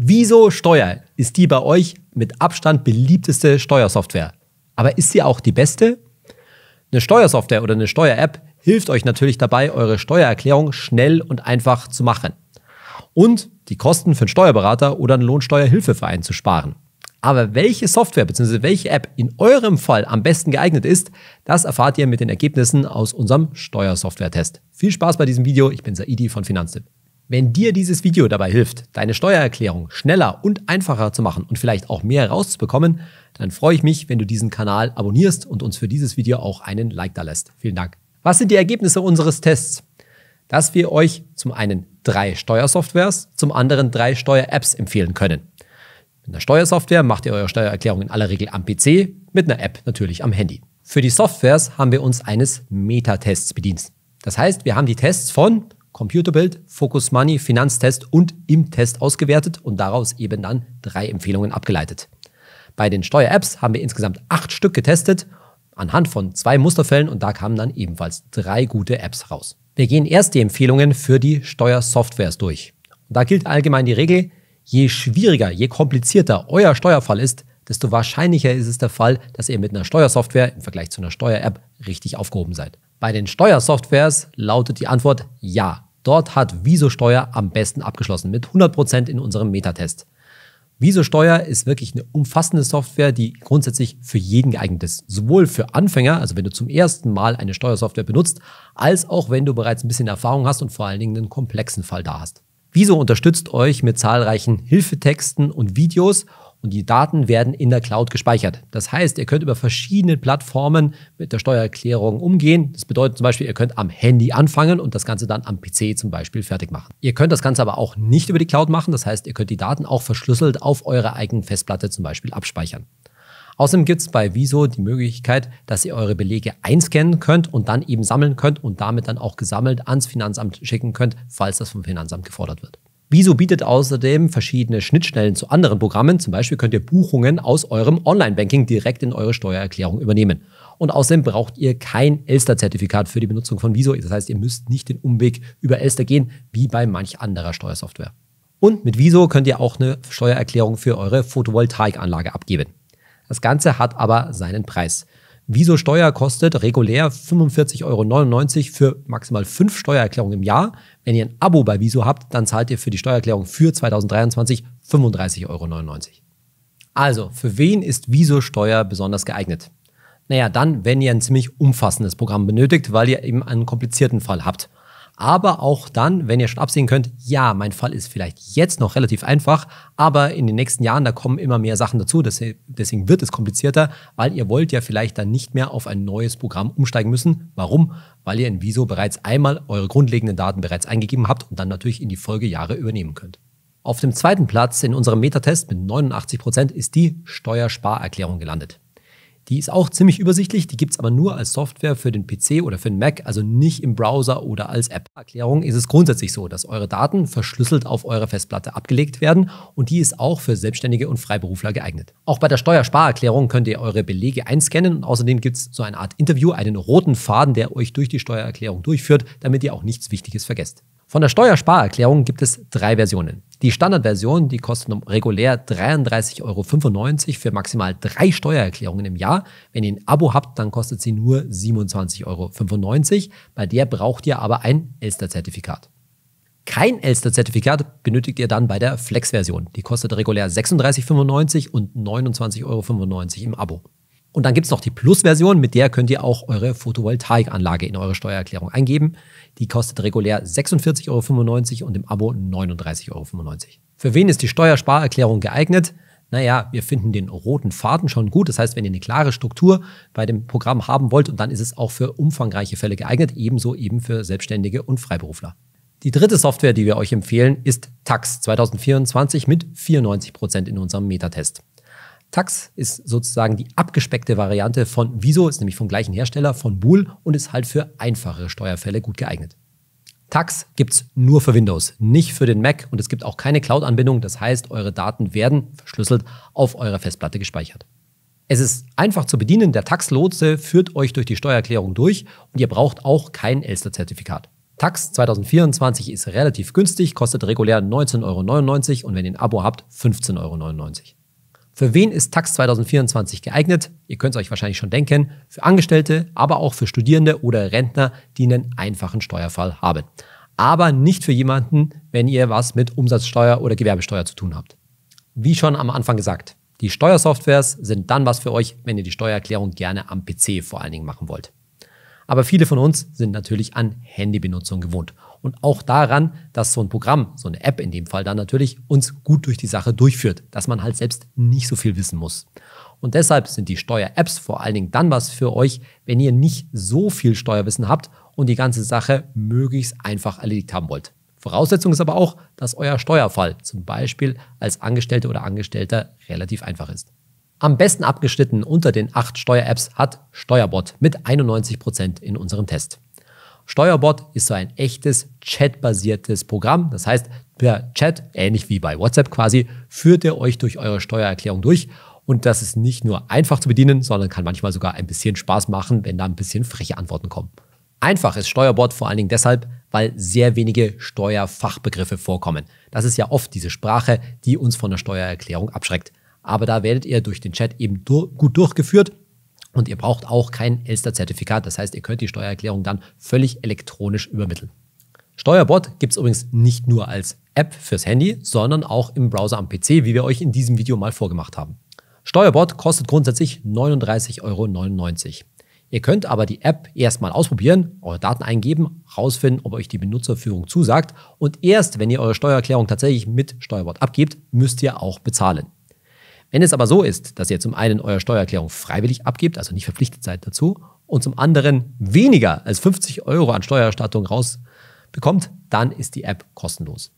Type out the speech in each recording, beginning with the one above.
Wieso Steuer ist die bei euch mit Abstand beliebteste Steuersoftware? Aber ist sie auch die beste? Eine Steuersoftware oder eine Steuer-App hilft euch natürlich dabei, eure Steuererklärung schnell und einfach zu machen. Und die Kosten für einen Steuerberater oder einen Lohnsteuerhilfeverein zu sparen. Aber welche Software bzw. welche App in eurem Fall am besten geeignet ist, das erfahrt ihr mit den Ergebnissen aus unserem Steuersoftware-Test. Viel Spaß bei diesem Video. Ich bin Saidi von Finanztipp. Wenn dir dieses Video dabei hilft, deine Steuererklärung schneller und einfacher zu machen und vielleicht auch mehr rauszubekommen, dann freue ich mich, wenn du diesen Kanal abonnierst und uns für dieses Video auch einen Like da lässt. Vielen Dank. Was sind die Ergebnisse unseres Tests? Dass wir euch zum einen drei Steuersoftwares, zum anderen drei Steuer-Apps empfehlen können. Mit einer Steuersoftware macht ihr eure Steuererklärung in aller Regel am PC, mit einer App natürlich am Handy. Für die Softwares haben wir uns eines Metatests bedient. Das heißt, wir haben die Tests von Computerbild, Focus Money, Finanztest und im Test ausgewertet und daraus eben dann drei Empfehlungen abgeleitet. Bei den Steuer-Apps haben wir insgesamt acht Stück getestet, anhand von zwei Musterfällen und da kamen dann ebenfalls drei gute Apps raus. Wir gehen erst die Empfehlungen für die Steuersoftwares durch. Und da gilt allgemein die Regel, je schwieriger, je komplizierter euer Steuerfall ist, desto wahrscheinlicher ist es der Fall, dass ihr mit einer Steuersoftware im Vergleich zu einer Steuer-App richtig aufgehoben seid. Bei den Steuersoftwares lautet die Antwort ja. Dort hat Visosteuer am besten abgeschlossen mit 100% in unserem Metatest. Visosteuer ist wirklich eine umfassende Software, die grundsätzlich für jeden geeignet ist. Sowohl für Anfänger, also wenn du zum ersten Mal eine Steuersoftware benutzt, als auch wenn du bereits ein bisschen Erfahrung hast und vor allen Dingen einen komplexen Fall da hast. Viso unterstützt euch mit zahlreichen Hilfetexten und Videos und die Daten werden in der Cloud gespeichert. Das heißt, ihr könnt über verschiedene Plattformen mit der Steuererklärung umgehen. Das bedeutet zum Beispiel, ihr könnt am Handy anfangen und das Ganze dann am PC zum Beispiel fertig machen. Ihr könnt das Ganze aber auch nicht über die Cloud machen. Das heißt, ihr könnt die Daten auch verschlüsselt auf eurer eigenen Festplatte zum Beispiel abspeichern. Außerdem gibt es bei Viso die Möglichkeit, dass ihr eure Belege einscannen könnt und dann eben sammeln könnt und damit dann auch gesammelt ans Finanzamt schicken könnt, falls das vom Finanzamt gefordert wird. Wieso bietet außerdem verschiedene Schnittstellen zu anderen Programmen. Zum Beispiel könnt ihr Buchungen aus eurem Online-Banking direkt in eure Steuererklärung übernehmen. Und außerdem braucht ihr kein Elster-Zertifikat für die Benutzung von Wieso. Das heißt, ihr müsst nicht den Umweg über Elster gehen, wie bei manch anderer Steuersoftware. Und mit Wieso könnt ihr auch eine Steuererklärung für eure Photovoltaikanlage abgeben. Das Ganze hat aber seinen Preis. Wieso Steuer kostet regulär 45,99 Euro für maximal fünf Steuererklärungen im Jahr. Wenn ihr ein Abo bei Wieso habt, dann zahlt ihr für die Steuererklärung für 2023 35,99 Euro. Also, für wen ist Wieso Steuer besonders geeignet? Naja, dann, wenn ihr ein ziemlich umfassendes Programm benötigt, weil ihr eben einen komplizierten Fall habt aber auch dann, wenn ihr schon absehen könnt, ja, mein Fall ist vielleicht jetzt noch relativ einfach, aber in den nächsten Jahren, da kommen immer mehr Sachen dazu, deswegen wird es komplizierter, weil ihr wollt ja vielleicht dann nicht mehr auf ein neues Programm umsteigen müssen. Warum? Weil ihr in Viso bereits einmal eure grundlegenden Daten bereits eingegeben habt und dann natürlich in die Folgejahre übernehmen könnt. Auf dem zweiten Platz in unserem Metatest mit 89% Prozent ist die Steuersparerklärung gelandet. Die ist auch ziemlich übersichtlich, die gibt es aber nur als Software für den PC oder für den Mac, also nicht im Browser oder als App. Erklärung ist es grundsätzlich so, dass eure Daten verschlüsselt auf eure Festplatte abgelegt werden und die ist auch für Selbstständige und Freiberufler geeignet. Auch bei der Steuersparerklärung könnt ihr eure Belege einscannen und außerdem gibt es so eine Art Interview, einen roten Faden, der euch durch die Steuererklärung durchführt, damit ihr auch nichts Wichtiges vergesst. Von der Steuersparerklärung gibt es drei Versionen. Die Standardversion, die kostet um regulär 33,95 Euro für maximal drei Steuererklärungen im Jahr. Wenn ihr ein Abo habt, dann kostet sie nur 27,95 Euro. Bei der braucht ihr aber ein Elster-Zertifikat. Kein Elster-Zertifikat benötigt ihr dann bei der Flex-Version. Die kostet regulär 36,95 und 29,95 Euro im Abo. Und dann gibt es noch die Plus-Version, mit der könnt ihr auch eure Photovoltaikanlage in eure Steuererklärung eingeben. Die kostet regulär 46,95 Euro und im Abo 39,95 Euro. Für wen ist die Steuersparerklärung geeignet? Naja, wir finden den roten Faden schon gut. Das heißt, wenn ihr eine klare Struktur bei dem Programm haben wollt, dann ist es auch für umfangreiche Fälle geeignet, ebenso eben für Selbstständige und Freiberufler. Die dritte Software, die wir euch empfehlen, ist Tax 2024 mit 94% Prozent in unserem Metatest. Tax ist sozusagen die abgespeckte Variante von Viso, ist nämlich vom gleichen Hersteller, von Bool und ist halt für einfachere Steuerfälle gut geeignet. Tax gibt's nur für Windows, nicht für den Mac und es gibt auch keine Cloud-Anbindung, das heißt, eure Daten werden verschlüsselt auf eurer Festplatte gespeichert. Es ist einfach zu bedienen, der Tax-Lotse führt euch durch die Steuererklärung durch und ihr braucht auch kein Elster-Zertifikat. Tax 2024 ist relativ günstig, kostet regulär 19,99 Euro und wenn ihr ein Abo habt, 15,99 Euro. Für wen ist Tax 2024 geeignet? Ihr könnt es euch wahrscheinlich schon denken. Für Angestellte, aber auch für Studierende oder Rentner, die einen einfachen Steuerfall haben. Aber nicht für jemanden, wenn ihr was mit Umsatzsteuer oder Gewerbesteuer zu tun habt. Wie schon am Anfang gesagt, die Steuersoftwares sind dann was für euch, wenn ihr die Steuererklärung gerne am PC vor allen Dingen machen wollt. Aber viele von uns sind natürlich an Handybenutzung gewohnt und auch daran, dass so ein Programm, so eine App in dem Fall dann natürlich uns gut durch die Sache durchführt, dass man halt selbst nicht so viel wissen muss. Und deshalb sind die Steuer-Apps vor allen Dingen dann was für euch, wenn ihr nicht so viel Steuerwissen habt und die ganze Sache möglichst einfach erledigt haben wollt. Voraussetzung ist aber auch, dass euer Steuerfall zum Beispiel als Angestellte oder Angestellter relativ einfach ist. Am besten abgeschnitten unter den acht Steuer-Apps hat Steuerbot mit 91% Prozent in unserem Test. Steuerbot ist so ein echtes chatbasiertes Programm. Das heißt, per Chat, ähnlich wie bei WhatsApp quasi, führt ihr euch durch eure Steuererklärung durch. Und das ist nicht nur einfach zu bedienen, sondern kann manchmal sogar ein bisschen Spaß machen, wenn da ein bisschen freche Antworten kommen. Einfach ist Steuerbot vor allen Dingen deshalb, weil sehr wenige Steuerfachbegriffe vorkommen. Das ist ja oft diese Sprache, die uns von der Steuererklärung abschreckt aber da werdet ihr durch den Chat eben dur gut durchgeführt. Und ihr braucht auch kein Elster-Zertifikat. Das heißt, ihr könnt die Steuererklärung dann völlig elektronisch übermitteln. Steuerbot gibt es übrigens nicht nur als App fürs Handy, sondern auch im Browser am PC, wie wir euch in diesem Video mal vorgemacht haben. Steuerbot kostet grundsätzlich 39,99 Euro. Ihr könnt aber die App erstmal ausprobieren, eure Daten eingeben, herausfinden, ob euch die Benutzerführung zusagt und erst, wenn ihr eure Steuererklärung tatsächlich mit Steuerbot abgebt, müsst ihr auch bezahlen. Wenn es aber so ist, dass ihr zum einen eure Steuererklärung freiwillig abgebt, also nicht verpflichtet seid dazu, und zum anderen weniger als 50 Euro an Steuererstattung rausbekommt, dann ist die App kostenlos.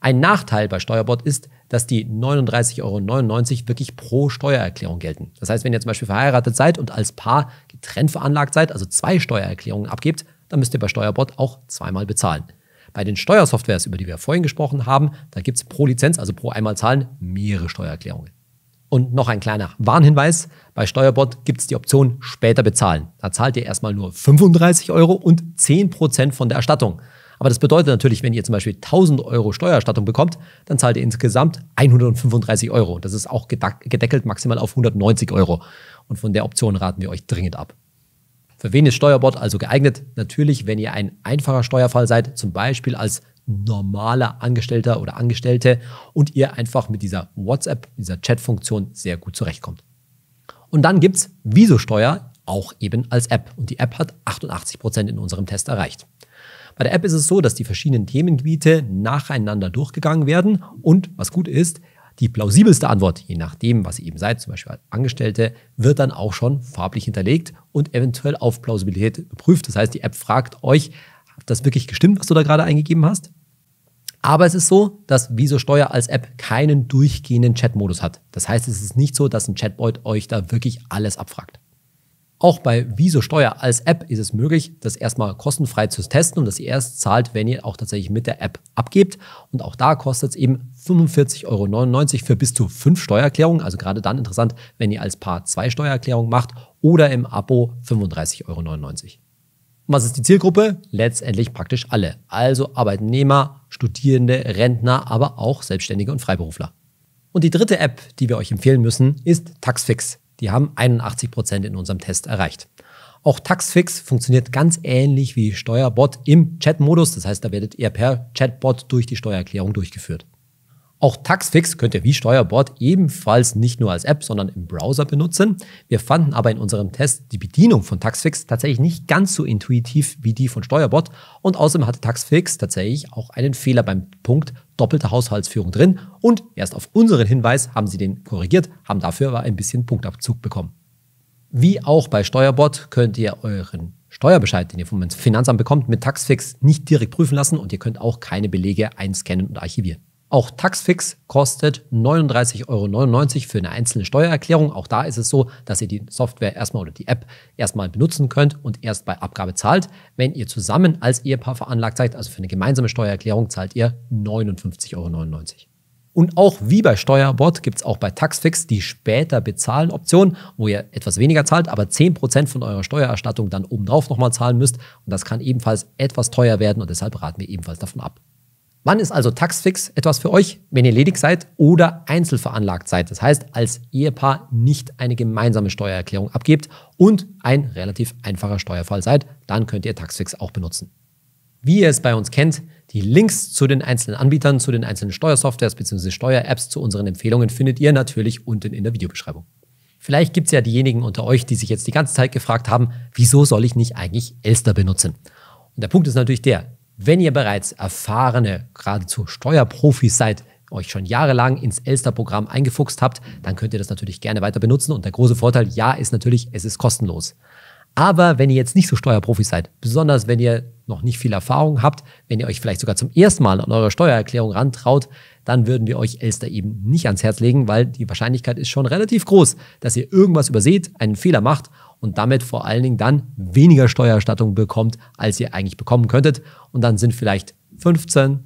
Ein Nachteil bei Steuerbot ist, dass die 39,99 Euro wirklich pro Steuererklärung gelten. Das heißt, wenn ihr zum Beispiel verheiratet seid und als Paar getrennt veranlagt seid, also zwei Steuererklärungen abgebt, dann müsst ihr bei Steuerbot auch zweimal bezahlen. Bei den Steuersoftwares, über die wir vorhin gesprochen haben, da gibt es pro Lizenz, also pro einmal zahlen, mehrere Steuererklärungen. Und noch ein kleiner Warnhinweis, bei Steuerbot gibt es die Option später bezahlen. Da zahlt ihr erstmal nur 35 Euro und 10% von der Erstattung. Aber das bedeutet natürlich, wenn ihr zum Beispiel 1000 Euro Steuererstattung bekommt, dann zahlt ihr insgesamt 135 Euro. Das ist auch gedeckelt maximal auf 190 Euro. Und von der Option raten wir euch dringend ab. Für wen ist Steuerbot also geeignet? Natürlich, wenn ihr ein einfacher Steuerfall seid, zum Beispiel als normaler Angestellter oder Angestellte und ihr einfach mit dieser WhatsApp, dieser Chat-Funktion sehr gut zurechtkommt. Und dann gibt es Visosteuer auch eben als App. Und die App hat 88% Prozent in unserem Test erreicht. Bei der App ist es so, dass die verschiedenen Themengebiete nacheinander durchgegangen werden und was gut ist, die plausibelste Antwort, je nachdem, was ihr eben seid, zum Beispiel als Angestellte, wird dann auch schon farblich hinterlegt und eventuell auf Plausibilität geprüft. Das heißt, die App fragt euch, hat das wirklich gestimmt, was du da gerade eingegeben hast? Aber es ist so, dass Viso Steuer als App keinen durchgehenden Chatmodus hat. Das heißt, es ist nicht so, dass ein Chatbot euch da wirklich alles abfragt. Auch bei Viso Steuer als App ist es möglich, das erstmal kostenfrei zu testen und dass ihr erst zahlt, wenn ihr auch tatsächlich mit der App abgebt. Und auch da kostet es eben 45,99 Euro für bis zu fünf Steuererklärungen. Also gerade dann interessant, wenn ihr als Paar zwei Steuererklärungen macht oder im Abo 35,99 Euro was ist die Zielgruppe? Letztendlich praktisch alle. Also Arbeitnehmer, Studierende, Rentner, aber auch Selbstständige und Freiberufler. Und die dritte App, die wir euch empfehlen müssen, ist Taxfix. Die haben 81% Prozent in unserem Test erreicht. Auch Taxfix funktioniert ganz ähnlich wie Steuerbot im Chat-Modus. Das heißt, da werdet ihr per Chatbot durch die Steuererklärung durchgeführt. Auch Taxfix könnt ihr wie Steuerbord ebenfalls nicht nur als App, sondern im Browser benutzen. Wir fanden aber in unserem Test die Bedienung von Taxfix tatsächlich nicht ganz so intuitiv wie die von Steuerbord und außerdem hatte Taxfix tatsächlich auch einen Fehler beim Punkt doppelte Haushaltsführung drin und erst auf unseren Hinweis haben sie den korrigiert, haben dafür aber ein bisschen Punktabzug bekommen. Wie auch bei Steuerbord könnt ihr euren Steuerbescheid, den ihr vom Finanzamt bekommt, mit Taxfix nicht direkt prüfen lassen und ihr könnt auch keine Belege einscannen und archivieren. Auch Taxfix kostet 39,99 Euro für eine einzelne Steuererklärung. Auch da ist es so, dass ihr die Software erstmal oder die App erstmal benutzen könnt und erst bei Abgabe zahlt. Wenn ihr zusammen als Ehepaar veranlagt seid, also für eine gemeinsame Steuererklärung, zahlt ihr 59,99 Euro. Und auch wie bei Steuerbot es auch bei Taxfix die später bezahlen Option, wo ihr etwas weniger zahlt, aber 10% von eurer Steuererstattung dann obendrauf nochmal zahlen müsst. Und das kann ebenfalls etwas teuer werden und deshalb raten wir ebenfalls davon ab. Wann ist also Taxfix etwas für euch, wenn ihr ledig seid oder einzelveranlagt seid? Das heißt, als Ehepaar nicht eine gemeinsame Steuererklärung abgebt und ein relativ einfacher Steuerfall seid, dann könnt ihr Taxfix auch benutzen. Wie ihr es bei uns kennt, die Links zu den einzelnen Anbietern, zu den einzelnen Steuersoftwares bzw. Steuer-Apps zu unseren Empfehlungen findet ihr natürlich unten in der Videobeschreibung. Vielleicht gibt es ja diejenigen unter euch, die sich jetzt die ganze Zeit gefragt haben, wieso soll ich nicht eigentlich Elster benutzen? Und der Punkt ist natürlich der, wenn ihr bereits erfahrene, geradezu Steuerprofis seid, euch schon jahrelang ins Elster-Programm eingefuchst habt, dann könnt ihr das natürlich gerne weiter benutzen. Und der große Vorteil, ja, ist natürlich, es ist kostenlos. Aber wenn ihr jetzt nicht so Steuerprofis seid, besonders wenn ihr noch nicht viel Erfahrung habt, wenn ihr euch vielleicht sogar zum ersten Mal an eure Steuererklärung rantraut, dann würden wir euch Elster eben nicht ans Herz legen, weil die Wahrscheinlichkeit ist schon relativ groß, dass ihr irgendwas überseht, einen Fehler macht und damit vor allen Dingen dann weniger Steuererstattung bekommt, als ihr eigentlich bekommen könntet. Und dann sind vielleicht 15,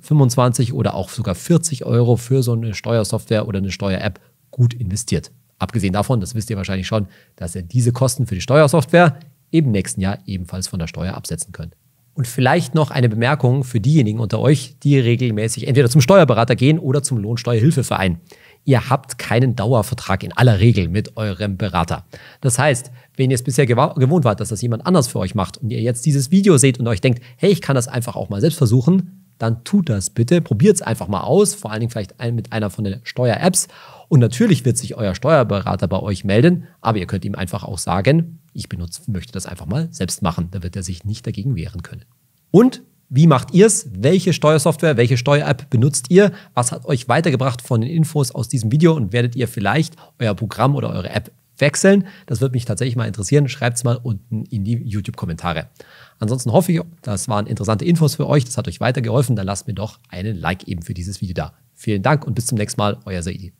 25 oder auch sogar 40 Euro für so eine Steuersoftware oder eine Steuer-App gut investiert. Abgesehen davon, das wisst ihr wahrscheinlich schon, dass ihr diese Kosten für die Steuersoftware im nächsten Jahr ebenfalls von der Steuer absetzen könnt. Und vielleicht noch eine Bemerkung für diejenigen unter euch, die regelmäßig entweder zum Steuerberater gehen oder zum Lohnsteuerhilfeverein ihr habt keinen Dauervertrag in aller Regel mit eurem Berater. Das heißt, wenn ihr es bisher gewohnt wart, dass das jemand anders für euch macht und ihr jetzt dieses Video seht und euch denkt, hey, ich kann das einfach auch mal selbst versuchen, dann tut das bitte, probiert es einfach mal aus, vor allen Dingen vielleicht mit einer von den Steuer-Apps. Und natürlich wird sich euer Steuerberater bei euch melden, aber ihr könnt ihm einfach auch sagen, ich benutze, möchte das einfach mal selbst machen. Da wird er sich nicht dagegen wehren können. Und wie macht ihr es? Welche Steuersoftware, welche Steuer-App benutzt ihr? Was hat euch weitergebracht von den Infos aus diesem Video und werdet ihr vielleicht euer Programm oder eure App wechseln? Das würde mich tatsächlich mal interessieren. Schreibt es mal unten in die YouTube-Kommentare. Ansonsten hoffe ich, das waren interessante Infos für euch. Das hat euch weitergeholfen. Dann lasst mir doch einen Like eben für dieses Video da. Vielen Dank und bis zum nächsten Mal. Euer Saidi.